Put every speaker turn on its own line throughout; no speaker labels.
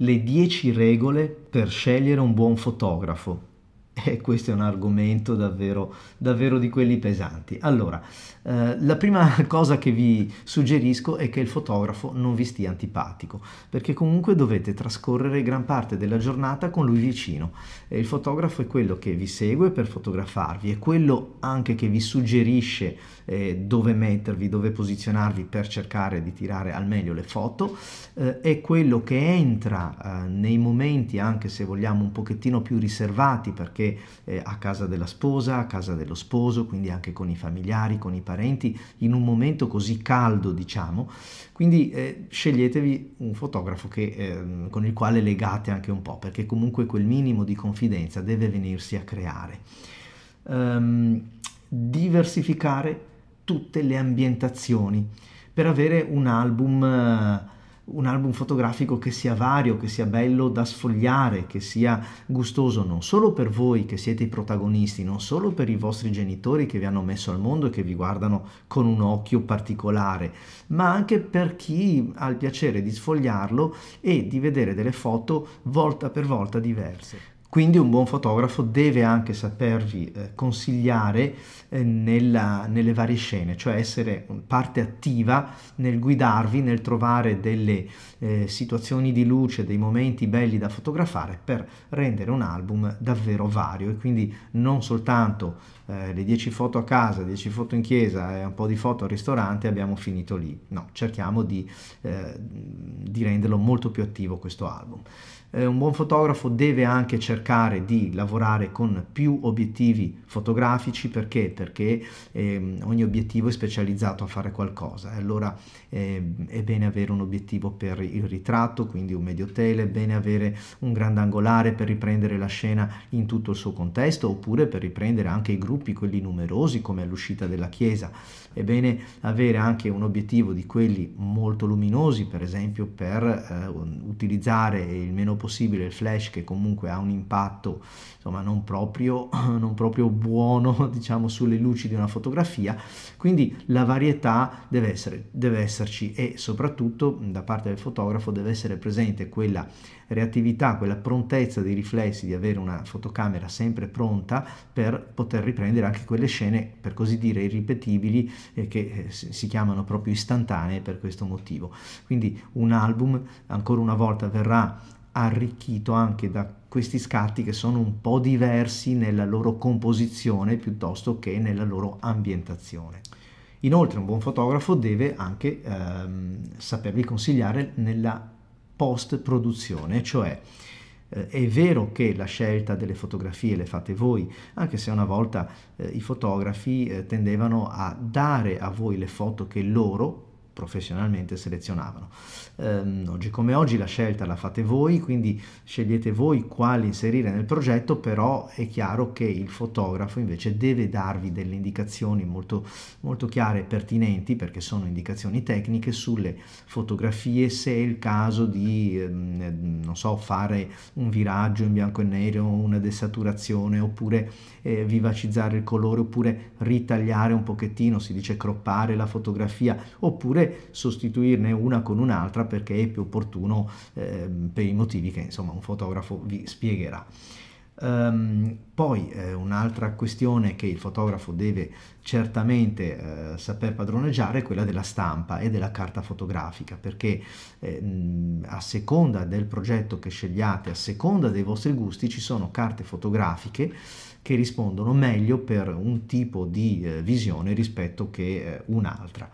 le 10 regole per scegliere un buon fotografo. E questo è un argomento davvero, davvero di quelli pesanti. Allora, eh, la prima cosa che vi suggerisco è che il fotografo non vi stia antipatico, perché comunque dovete trascorrere gran parte della giornata con lui vicino. E il fotografo è quello che vi segue per fotografarvi, è quello anche che vi suggerisce eh, dove mettervi, dove posizionarvi per cercare di tirare al meglio le foto, eh, è quello che entra eh, nei momenti, anche se vogliamo un pochettino più riservati, perché eh, a casa della sposa, a casa dello sposo, quindi anche con i familiari, con i parenti, in un momento così caldo, diciamo. Quindi eh, sceglietevi un fotografo che, eh, con il quale legate anche un po', perché comunque quel minimo di confidenza deve venirsi a creare. Um, diversificare tutte le ambientazioni per avere un album un album fotografico che sia vario, che sia bello da sfogliare, che sia gustoso non solo per voi che siete i protagonisti, non solo per i vostri genitori che vi hanno messo al mondo e che vi guardano con un occhio particolare, ma anche per chi ha il piacere di sfogliarlo e di vedere delle foto volta per volta diverse. Quindi un buon fotografo deve anche sapervi eh, consigliare eh, nella, nelle varie scene, cioè essere parte attiva nel guidarvi, nel trovare delle eh, situazioni di luce, dei momenti belli da fotografare per rendere un album davvero vario e quindi non soltanto eh, le 10 foto a casa, 10 foto in chiesa e un po' di foto al ristorante, abbiamo finito lì. No, cerchiamo di, eh, di renderlo molto più attivo questo album. Eh, un buon fotografo deve anche cercare di lavorare con più obiettivi fotografici perché? Perché ehm, ogni obiettivo è specializzato a fare qualcosa. Allora ehm, è bene avere un obiettivo per il ritratto, quindi un medio tele, è bene avere un grandangolare per riprendere la scena in tutto il suo contesto oppure per riprendere anche i gruppi gruppi, quelli numerosi come all'uscita della chiesa. È bene avere anche un obiettivo di quelli molto luminosi, per esempio per eh, utilizzare il meno possibile il flash che comunque ha un impatto insomma, non, proprio, non proprio buono diciamo, sulle luci di una fotografia. Quindi la varietà deve, essere, deve esserci e soprattutto da parte del fotografo deve essere presente quella reattività, quella prontezza dei riflessi di avere una fotocamera sempre pronta per poter riprendere riprendere anche quelle scene, per così dire, irripetibili e che eh, si chiamano proprio istantanee per questo motivo. Quindi un album ancora una volta verrà arricchito anche da questi scatti che sono un po' diversi nella loro composizione piuttosto che nella loro ambientazione. Inoltre un buon fotografo deve anche ehm, sapervi consigliare nella post produzione, cioè eh, è vero che la scelta delle fotografie le fate voi, anche se una volta eh, i fotografi eh, tendevano a dare a voi le foto che loro professionalmente selezionavano. Um, oggi come oggi la scelta la fate voi, quindi scegliete voi quali inserire nel progetto, però è chiaro che il fotografo invece deve darvi delle indicazioni molto, molto chiare e pertinenti, perché sono indicazioni tecniche sulle fotografie, se è il caso di, ehm, non so, fare un viraggio in bianco e nero, una desaturazione, oppure eh, vivacizzare il colore, oppure ritagliare un pochettino, si dice croppare la fotografia, oppure sostituirne una con un'altra perché è più opportuno eh, per i motivi che insomma un fotografo vi spiegherà. Um, poi eh, un'altra questione che il fotografo deve certamente eh, saper padroneggiare è quella della stampa e della carta fotografica, perché eh, a seconda del progetto che scegliate, a seconda dei vostri gusti, ci sono carte fotografiche che rispondono meglio per un tipo di eh, visione rispetto che eh, un'altra.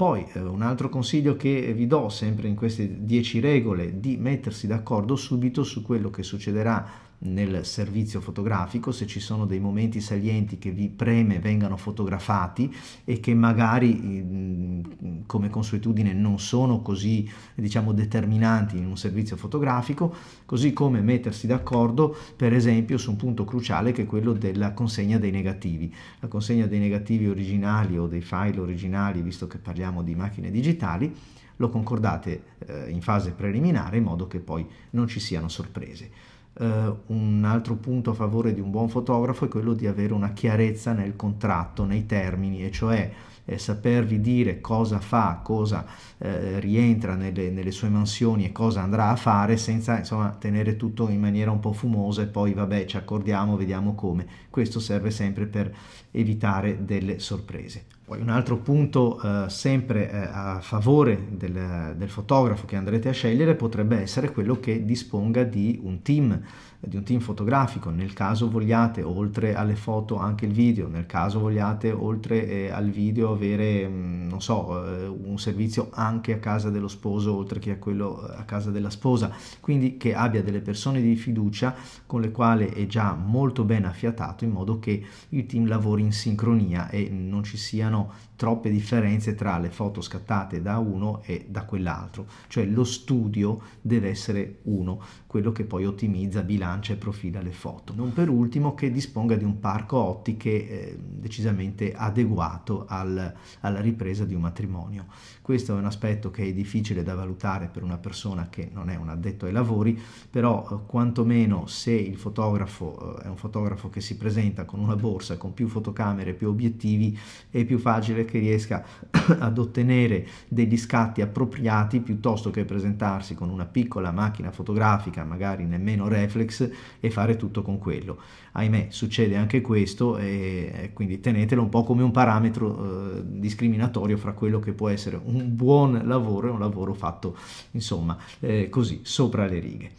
Poi eh, un altro consiglio che vi do sempre in queste 10 regole di mettersi d'accordo subito su quello che succederà nel servizio fotografico, se ci sono dei momenti salienti che vi preme vengano fotografati e che magari come consuetudine non sono così diciamo determinanti in un servizio fotografico, così come mettersi d'accordo per esempio su un punto cruciale che è quello della consegna dei negativi. La consegna dei negativi originali o dei file originali, visto che parliamo di macchine digitali, lo concordate eh, in fase preliminare in modo che poi non ci siano sorprese. Uh, un altro punto a favore di un buon fotografo è quello di avere una chiarezza nel contratto, nei termini, e cioè eh, sapervi dire cosa fa, cosa eh, rientra nelle, nelle, sue mansioni e cosa andrà a fare senza insomma tenere tutto in maniera un po' fumosa e poi vabbè ci accordiamo, vediamo come. Questo serve sempre per evitare delle sorprese. Poi un altro punto eh, sempre eh, a favore del, del, fotografo che andrete a scegliere potrebbe essere quello che disponga di un team, di un team fotografico, nel caso vogliate oltre alle foto anche il video, nel caso vogliate oltre eh, al video avere, mh, mm, non so, eh, un servizio anche a casa dello sposo oltre che a quello eh, a casa della sposa, quindi che abbia delle persone di fiducia con le quali è già molto ben affiatato in modo che il team lavori in sincronia e non ci siano siano troppe differenze tra le foto scattate da uno e da quell'altro, cioè lo studio deve essere uno quello che poi ottimizza, bilancia e profila le foto. Non per ultimo che disponga di un parco ottiche eh, decisamente adeguato al, alla ripresa di un matrimonio. Questo è un aspetto che è difficile da valutare per una persona che non è un addetto ai lavori, però eh, quantomeno se il fotografo eh, è un fotografo che si presenta con una borsa, con più fotocamere, più obiettivi, è più facile che riesca ad ottenere degli scatti appropriati piuttosto che presentarsi con una piccola macchina fotografica banca, magari nemmeno reflex, e fare tutto con quello. Ahimè, succede anche questo, e quindi tenetelo un po' come un parametro eh, discriminatorio fra quello che può essere un buon lavoro e un lavoro fatto, insomma, eh, così, sopra le righe.